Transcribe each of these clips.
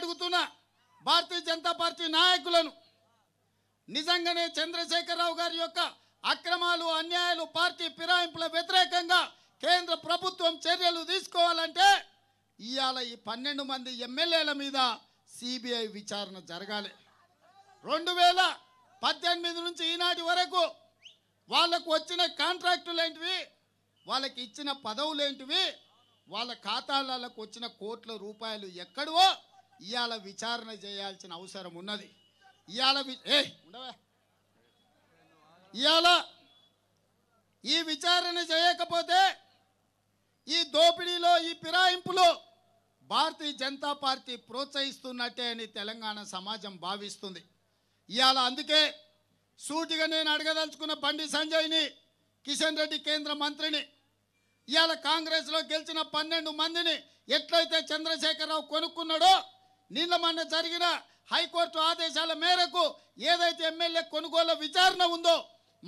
అడుగుతున్నా భారతీయ జనతా పార్టీ నాయకులను నిజంగానే చంద్రశేఖరరావు గారి యొక్క అక్రమాలు అన్యాయాలు పార్టీ ఫిరాయింపుల వ్యతిరేకంగా కేంద్ర ప్రభుత్వం చర్యలు తీసుకోవాలంటే ఇవాళ ఈ పన్నెండు మంది ఎమ్మెల్యేల మీద సిబిఐ విచారణ జరగాలి రెండు వేల పద్దెనిమిది నుంచి ఈనాటి వరకు వాళ్ళకు వచ్చిన కాంట్రాక్టులు ఏంటివి వాళ్ళకి ఇచ్చిన పదవులు ఏంటివి వాళ్ళ ఖాతాలకు వచ్చిన కోట్ల రూపాయలు ఎక్కడవో ఇవాళ విచారణ చేయాల్సిన అవసరం ఉన్నది ఇవాళ ఏ ఉండవా ఇవాళ ఈ విచారణ చేయకపోతే ఈ దోపిడీలో ఈ పిరాయింపులో భారతీయ జనతా పార్టీ ప్రోత్సహిస్తున్నట్టే అని తెలంగాణ సమాజం భావిస్తుంది ఇవాళ అందుకే సూటిగా నేను అడగదలుచుకున్న బండి సంజయ్ని కిషన్ రెడ్డి కేంద్ర మంత్రిని ఇవాళ కాంగ్రెస్లో గెలిచిన పన్నెండు మందిని ఎట్లయితే చంద్రశేఖరరావు కొనుక్కున్నాడో నిన్న మొన్న జరిగిన హైకోర్టు ఆదేశాల మేరకు ఏదైతే ఎమ్మెల్యే కొనుగోలు విచారణ ఉందో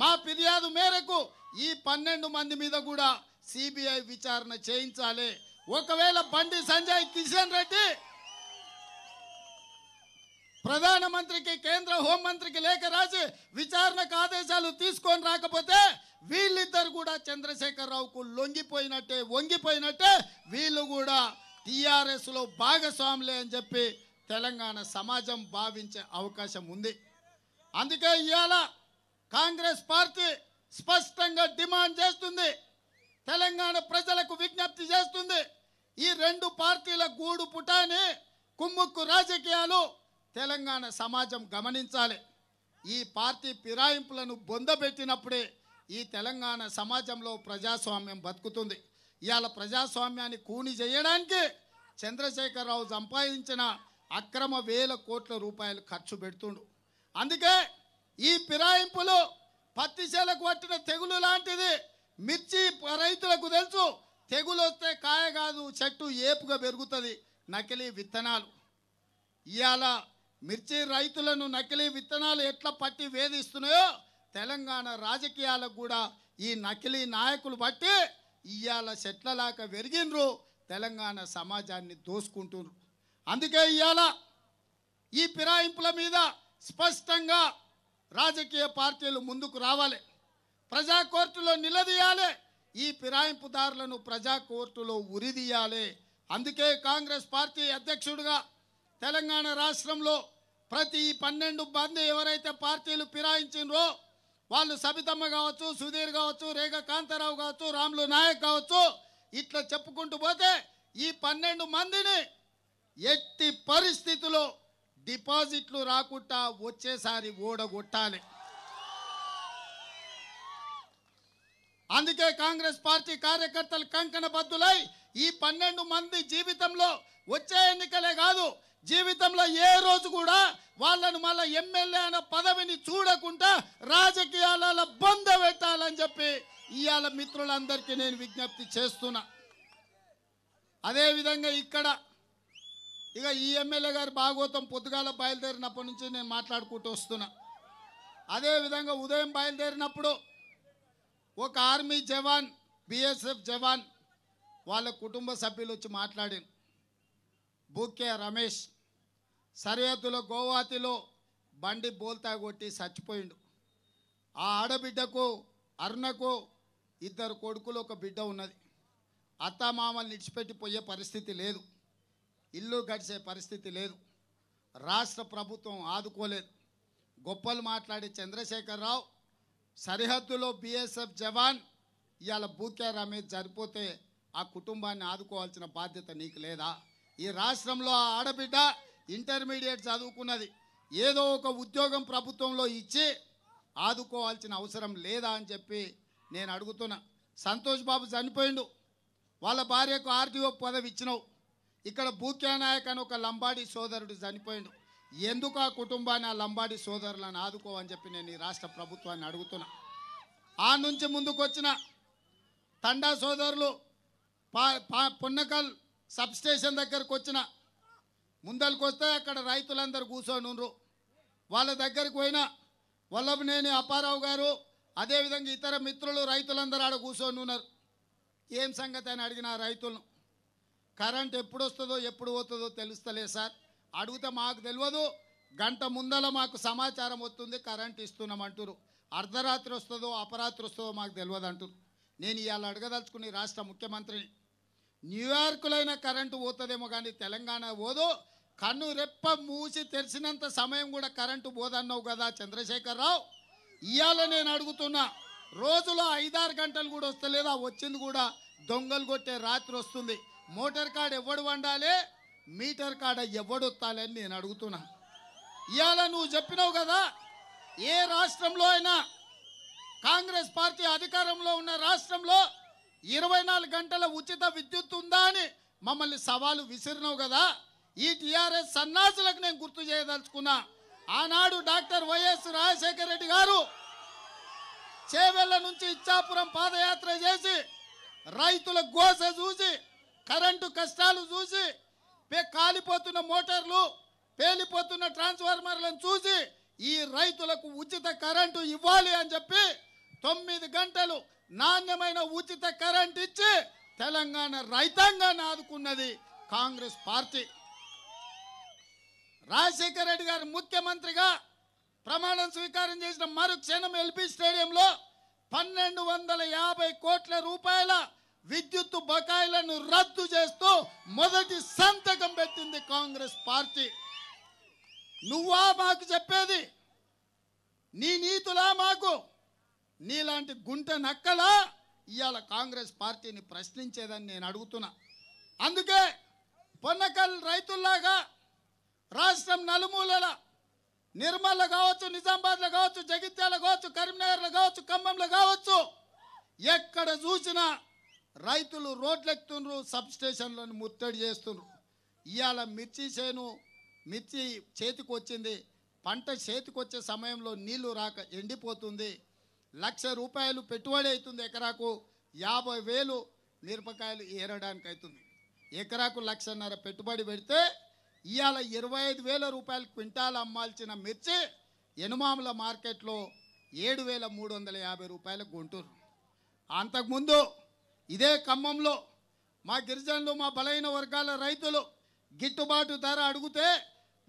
మా ఫిర్యాదు మేరకు ఈ పన్నెండు మంది మీద కూడా సిబిఐ విచారణ చేయించాలి ఒకవేళ బండి సంజయ్ కిషన్ రెడ్డి ప్రధానమంత్రికి కేంద్ర హోంమంత్రికి లేఖ రాసి విచారణకు ఆదేశాలు తీసుకొని రాకపోతే వీళ్ళిద్దరు కూడా చంద్రశేఖరరావుకు లొంగిపోయినట్టే వంగిపోయినట్టే వీళ్ళు కూడా టీఆర్ఎస్లో భాగస్వాములే అని చెప్పి తెలంగాణ సమాజం భావించే అవకాశం ఉంది అందుకే ఇవాళ కాంగ్రెస్ పార్టీ స్పష్టంగా డిమాండ్ చేస్తుంది తెలంగాణ ప్రజలకు విజ్ఞప్తి చేస్తుంది ఈ రెండు పార్టీల గూడు పుటాని కుమ్ముక్కు రాజకీయాలు తెలంగాణ సమాజం గమనించాలి ఈ పార్టీ ఫిరాయింపులను బొందబెట్టినప్పుడే ఈ తెలంగాణ సమాజంలో ప్రజాస్వామ్యం బతుకుతుంది ఇవాళ ప్రజాస్వామ్యాన్ని కూని చేయడానికి చంద్రశేఖరరావు సంపాదించిన అక్రమ వేల కోట్ల రూపాయలు ఖర్చు పెడుతుండు అందుకే ఈ పత్తి పత్తిశీలకు పట్టిన తెగులు లాంటిది మిర్చి రైతులకు తెలుసు తెగులు వస్తే కాయ కాదు చెట్టు ఏపుగా పెరుగుతుంది నకిలీ విత్తనాలు ఇవాళ మిర్చి రైతులను నకిలీ విత్తనాలు ఎట్లా పట్టి వేధిస్తున్నాయో తెలంగాణ రాజకీయాలకు కూడా ఈ నకిలీ నాయకులు బట్టి ఇవాళ చెట్లలాక పెరిగినరు తెలంగాణ సమాజాన్ని దోసుకుంటున్నారు అందుకే ఇవాళ ఈ ఫిరాయింపుల మీద స్పష్టంగా రాజకీయ పార్టీలు ముందుకు రావాలి ప్రజా కోర్టులో నిలదీయాలి ఈ ఫిరాయింపుదారులను ప్రజా కోర్టులో ఉరిదీయాలి అందుకే కాంగ్రెస్ పార్టీ అధ్యక్షుడిగా తెలంగాణ రాష్ట్రంలో ప్రతి పన్నెండు మంది ఎవరైతే పార్టీలు ఫిరాయించినరో వాళ్ళు సబితమ్మ కావచ్చు సుధీర్ కావచ్చు రేఖ కాంతారావు కావచ్చు రాములు నాయక్ కావచ్చు ఇట్లా చెప్పుకుంటూ పోతే ఈ పన్నెండు మందిని ఎట్టి పరిస్థితుల్లో డిపాజిట్లు రాకుండా వచ్చేసారి ఓడగొట్టాలి అందుకే కాంగ్రెస్ పార్టీ కార్యకర్తలు కంకణబద్దులై ఈ పన్నెండు మంది జీవితంలో వచ్చే ఎన్నికలే కాదు జీవితంలో ఏ రోజు కూడా వాళ్ళను మళ్ళీ ఎమ్మెల్యే అనే పదవిని చూడకుండా రాజకీయాలలో బంద పెట్టాలని చెప్పి ఇవాళ మిత్రులందరికీ నేను విజ్ఞప్తి చేస్తున్నా అదేవిధంగా ఇక్కడ ఇక ఈ ఎమ్మెల్యే గారి భాగవతం పొద్దుగాల బయలుదేరినప్పటి నుంచి నేను మాట్లాడుకుంటూ వస్తున్నా అదేవిధంగా ఉదయం బయలుదేరినప్పుడు ఒక ఆర్మీ జవాన్ బిఎస్ఎఫ్ జవాన్ వాళ్ళ కుటుంబ సభ్యులు వచ్చి మాట్లాడి బూకే రమేష్ సరిహద్దులో గోవాతిలో బండి బోల్తా కొట్టి చచ్చిపోయిండు ఆ ఆడబిడ్డకు అరుణకు ఇద్దరు కొడుకులు ఒక బిడ్డ ఉన్నది అత్త నిడిచిపెట్టి నిడిచిపెట్టిపోయే పరిస్థితి లేదు ఇల్లు గడిచే పరిస్థితి లేదు రాష్ట్ర ప్రభుత్వం ఆదుకోలేదు గొప్పలు మాట్లాడే చంద్రశేఖరరావు సరిహద్దులో బీఎస్ఎఫ్ జవాన్ ఇవాళ బూకే మీద చనిపోతే ఆ కుటుంబాన్ని ఆదుకోవాల్సిన బాధ్యత నీకు లేదా ఈ రాష్ట్రంలో ఆ ఆడబిడ్డ ఇంటర్మీడియట్ చదువుకున్నది ఏదో ఒక ఉద్యోగం ప్రభుత్వంలో ఇచ్చి ఆదుకోవాల్సిన అవసరం లేదా అని చెప్పి నేను అడుగుతున్నా సంతోష్ బాబు చనిపోయిండు వాళ్ళ భార్యకు ఆర్టీఓ పదవి ఇచ్చినావు ఇక్కడ భూక్యా నాయక్ అని ఒక లంబాడి సోదరుడు చనిపోయిండు ఎందుకు ఆ కుటుంబాన్ని ఆ లంబాడి సోదరులను ఆదుకోవని చెప్పి నేను ఈ రాష్ట్ర ప్రభుత్వాన్ని అడుగుతున్నా ఆ నుంచి ముందుకొచ్చిన తండా సోదరులు పా పొన్నకల్ సబ్స్టేషన్ దగ్గరకు వచ్చిన ముందరికి వస్తే అక్కడ రైతులందరూ కూర్చోనుండ్రు వాళ్ళ దగ్గరికి పోయినా వల్లభనేని అప్పారావు గారు అదేవిధంగా ఇతర మిత్రులు రైతులందరూ ఆడ ఉన్నారు ఏం సంగతి అని అడిగిన రైతులను కరెంట్ ఎప్పుడు వస్తుందో ఎప్పుడు పోతుందో తెలుస్తలే సార్ అడిగితే మాకు తెలియదు గంట ముందల మాకు సమాచారం వస్తుంది కరెంట్ ఇస్తున్నాం అంటురు అర్ధరాత్రి వస్తుందో అపరాత్రి వస్తుందో మాకు తెలియదు అంటారు నేను ఇవాళ అడగదలుచుకుని రాష్ట్ర ముఖ్యమంత్రిని అయినా కరెంటు పోతుందేమో కానీ తెలంగాణ పోదు కన్ను రెప్ప మూసి తెరిచినంత సమయం కూడా కరెంటు పోదన్నావు కదా చంద్రశేఖరరావు ఇవాళ నేను అడుగుతున్నా రోజులో ఐదారు గంటలు కూడా వస్తలేదా వచ్చింది కూడా దొంగలు కొట్టే రాత్రి వస్తుంది మోటార్ కార్డు ఎవడు వండాలి మీటర్ కార్డ్ ఎవడు అని నేను అడుగుతున్నా ఇవాళ నువ్వు చెప్పినావు కదా ఏ రాష్ట్రంలో అయినా కాంగ్రెస్ పార్టీ అధికారంలో ఉన్న రాష్ట్రంలో ఇరవై గంటల ఉచిత విద్యుత్ ఉందా అని మమ్మల్ని సవాలు విసిరినావు కదా ఈ టిఆర్ఎస్ సన్నాసులకు నేను గుర్తు చేయదలుచుకున్నా ఆనాడు డాక్టర్ వైఎస్ రాజశేఖర రెడ్డి గారు చేవెళ్ళ నుంచి ఇచ్చాపురం పాదయాత్ర చేసి రైతుల గోస చూసి కరెంటు కష్టాలు చూసి కాలిపోతున్న మోటార్లు పేలిపోతున్న ట్రాన్స్ఫార్మర్లను చూసి ఈ రైతులకు ఉచిత కరెంటు ఇవ్వాలి అని చెప్పి తొమ్మిది గంటలు నాణ్యమైన ఉచిత కరెంట్ ఇచ్చి తెలంగాణ రైతాంగాన్ని ఆదుకున్నది కాంగ్రెస్ పార్టీ రాజశేఖర రెడ్డి గారు ముఖ్యమంత్రిగా ప్రమాణం స్వీకారం చేసిన మరుక్షణం ఎల్పి స్టేడియంలో పన్నెండు వందల యాభై కోట్ల రూపాయల విద్యుత్ బకాయిలను రద్దు చేస్తూ మొదటి సంతకం పెట్టింది కాంగ్రెస్ పార్టీ నువ్వా మాకు చెప్పేది నీ నీతులా మాకు నీలాంటి గుంట నక్కలా ఇవాళ కాంగ్రెస్ పార్టీని ప్రశ్నించేదని నేను అడుగుతున్నా అందుకే పొన్నకల్ రైతుల్లాగా రాష్ట్రం నలుమూలల నిర్మల్లో కావచ్చు నిజామాబాద్లో కావచ్చు జగిత్యాల కావచ్చు కరీంనగర్లో కావచ్చు ఖమ్మంలో కావచ్చు ఎక్కడ చూసినా రైతులు రోడ్లెక్తుండ్రు సబ్స్టేషన్లను ముత్తడి చేస్తుండ్రు ఇవాళ మిర్చి చేను మిర్చి చేతికి వచ్చింది పంట చేతికొచ్చే సమయంలో నీళ్లు రాక ఎండిపోతుంది లక్ష రూపాయలు పెట్టుబడి అవుతుంది ఎకరాకు యాభై వేలు మిరపకాయలు ఏరడానికి అవుతుంది ఎకరాకు లక్షన్నర పెట్టుబడి పెడితే ఇవాళ ఇరవై ఐదు వేల రూపాయలు క్వింటాల్ అమ్మాల్సిన మిర్చి యనుమాముల మార్కెట్లో ఏడు వేల మూడు వందల యాభై రూపాయల గుంటూరు అంతకుముందు ఇదే ఖమ్మంలో మా గిరిజనులు మా బలైన వర్గాల రైతులు గిట్టుబాటు ధర అడిగితే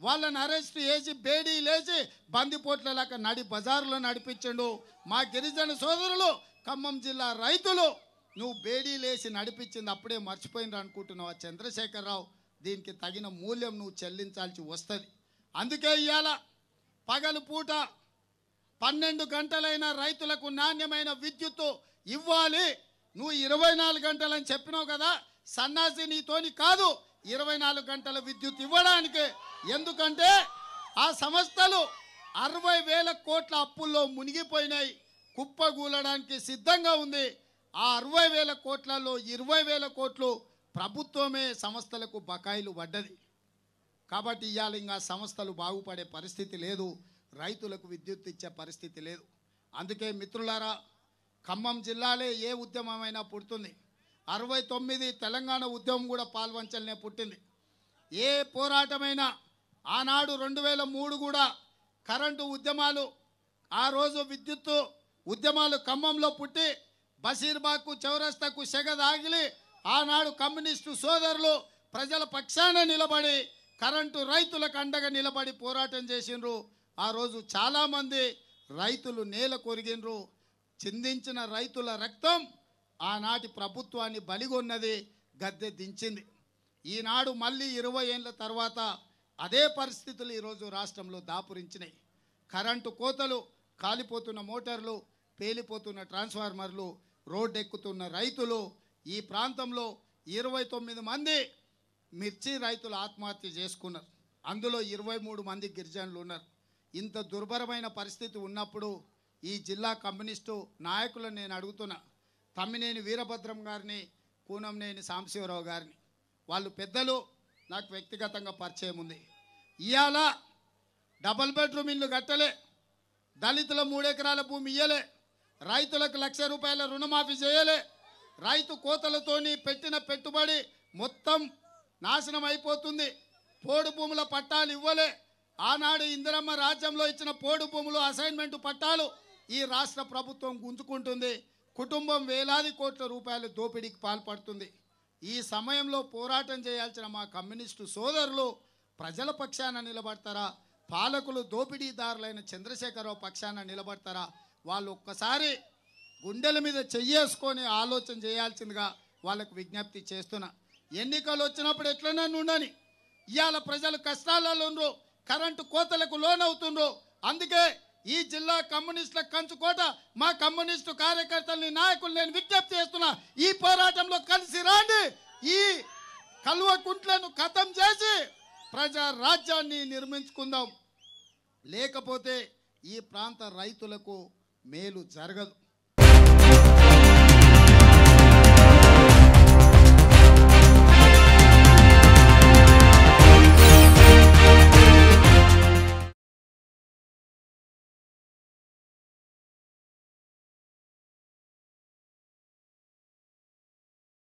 వాళ్ళని అరెస్ట్ చేసి బేడీ లేచి బందిపోట్ల లాగా నడి బజారులో నడిపించండు మా గిరిజన సోదరులు ఖమ్మం జిల్లా రైతులు నువ్వు బేడీ లేచి నడిపించింది అప్పుడే మర్చిపోయినరు అనుకుంటున్నావు చంద్రశేఖరరావు దీనికి తగిన మూల్యం నువ్వు చెల్లించాల్సి వస్తుంది అందుకే ఇవాళ పగలు పూట పన్నెండు గంటలైన రైతులకు నాణ్యమైన విద్యుత్ ఇవ్వాలి నువ్వు ఇరవై నాలుగు గంటలని చెప్పినావు కదా సన్నాసి నీతోని కాదు ఇరవై నాలుగు గంటల విద్యుత్ ఇవ్వడానికి ఎందుకంటే ఆ సంస్థలు అరవై వేల కోట్ల అప్పుల్లో మునిగిపోయినాయి కుప్పగూలడానికి సిద్ధంగా ఉంది ఆ అరవై వేల కోట్లలో ఇరవై వేల కోట్లు ప్రభుత్వమే సంస్థలకు బకాయిలు పడ్డది కాబట్టి ఇవాళ ఇంకా సంస్థలు బాగుపడే పరిస్థితి లేదు రైతులకు విద్యుత్ ఇచ్చే పరిస్థితి లేదు అందుకే మిత్రులారా ఖమ్మం జిల్లాలే ఏ ఉద్యమమైనా పుడుతుంది అరవై తొమ్మిది తెలంగాణ ఉద్యమం కూడా పాల్వంచలనే పుట్టింది ఏ పోరాటమైనా ఆనాడు రెండు వేల మూడు కూడా కరెంటు ఉద్యమాలు ఆ రోజు విద్యుత్తు ఉద్యమాలు ఖమ్మంలో పుట్టి బషీర్బాగ్కు చౌరస్తాకు సెగ దాగిలి ఆనాడు కమ్యూనిస్టు సోదరులు ప్రజల పక్షాన నిలబడి కరెంటు రైతులకు అండగా నిలబడి పోరాటం చేసిండ్రు ఆ రోజు చాలామంది రైతులు నేల కొరిగినరు చిందించిన రైతుల రక్తం ఆనాటి ప్రభుత్వాన్ని బలిగొన్నది గద్దె దించింది ఈనాడు మళ్ళీ ఇరవై ఏళ్ళ తర్వాత అదే పరిస్థితులు ఈరోజు రాష్ట్రంలో దాపురించినాయి కరెంటు కోతలు కాలిపోతున్న మోటార్లు పేలిపోతున్న ట్రాన్స్ఫార్మర్లు రోడ్డెక్కుతున్న రైతులు ఈ ప్రాంతంలో ఇరవై తొమ్మిది మంది మిర్చి రైతులు ఆత్మహత్య చేసుకున్నారు అందులో ఇరవై మూడు మంది గిరిజనులు ఉన్నారు ఇంత దుర్భరమైన పరిస్థితి ఉన్నప్పుడు ఈ జిల్లా కమ్యూనిస్టు నాయకులను నేను అడుగుతున్నా తమ్మినేని వీరభద్రం గారిని కూనంనేని సాంబశివరావు గారిని వాళ్ళు పెద్దలు నాకు వ్యక్తిగతంగా పరిచయం ఉంది ఇవాళ డబల్ బెడ్రూమ్ ఇల్లు కట్టలే దళితుల మూడెకరాల భూమి ఇయ్యలే రైతులకు లక్ష రూపాయల రుణమాఫీ చేయలే రైతు కోతలతోని పెట్టిన పెట్టుబడి మొత్తం నాశనం అయిపోతుంది పోడు భూముల పట్టాలు ఇవ్వలే ఆనాడు ఇందిరమ్మ రాజ్యంలో ఇచ్చిన పోడు భూములు అసైన్మెంట్ పట్టాలు ఈ రాష్ట్ర ప్రభుత్వం గుంజుకుంటుంది కుటుంబం వేలాది కోట్ల రూపాయల దోపిడీకి పాల్పడుతుంది ఈ సమయంలో పోరాటం చేయాల్సిన మా కమ్యూనిస్టు సోదరులు ప్రజల పక్షాన నిలబడతారా పాలకులు దోపిడీదారులైన చంద్రశేఖరరావు పక్షాన నిలబడతారా వాళ్ళు ఒక్కసారి గుండెల మీద చెయ్యేసుకొని ఆలోచన చేయాల్సిందిగా వాళ్ళకు విజ్ఞప్తి చేస్తున్నా ఎన్నికలు వచ్చినప్పుడు ఎట్లనే ఉండని ఇవాళ ప్రజలు కష్టాలలో ఉండ్రు కరెంటు కోతలకు లోనవుతుండ్రు అందుకే ఈ జిల్లా కమ్యూనిస్టుల కంచుకోట మా కమ్యూనిస్టు కార్యకర్తల్ని నాయకులు నేను విజ్ఞప్తి చేస్తున్నా ఈ పోరాటంలో కలిసి రాండి ఈ కలువ కుంట్లను ఖతం చేసి ప్రజా రాజ్యాన్ని నిర్మించుకుందాం లేకపోతే ఈ ప్రాంత రైతులకు మేలు జరగదు